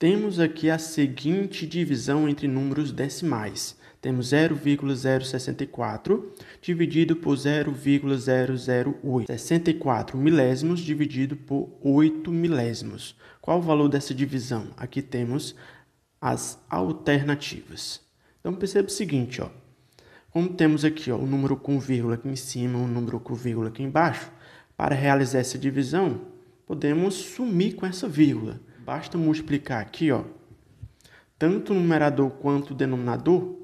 Temos aqui a seguinte divisão entre números decimais. Temos 0,064 dividido por 0,008. 64 milésimos dividido por 8 milésimos. Qual o valor dessa divisão? Aqui temos as alternativas. Então perceba o seguinte, ó. Como temos aqui ó, o número com vírgula aqui em cima, o número com vírgula aqui embaixo, para realizar essa divisão, podemos sumir com essa vírgula. Basta multiplicar aqui, ó, tanto o numerador quanto o denominador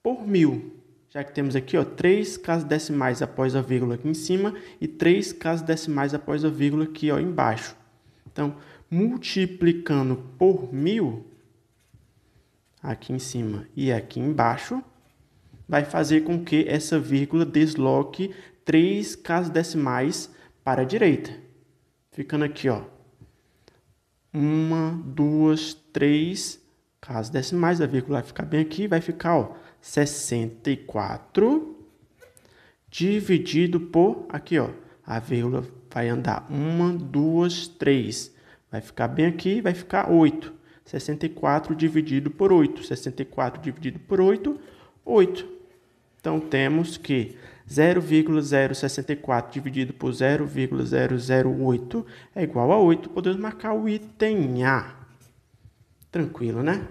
por mil, já que temos aqui ó, três casas decimais após a vírgula aqui em cima e três casas decimais após a vírgula aqui ó, embaixo. Então, multiplicando por mil, aqui em cima e aqui embaixo, vai fazer com que essa vírgula desloque três casas decimais para a direita. Ficando aqui, ó, uma, duas, três. Caso desse mais, a vírgula vai ficar bem aqui, vai ficar ó, 64 dividido por aqui, ó. A vírgula vai andar uma, duas, três. Vai ficar bem aqui, vai ficar 8. 64 dividido por 8. 64 dividido por 8, 8. Então temos que 0,064 dividido por 0,008 é igual a 8, podemos marcar o item A. Tranquilo, né?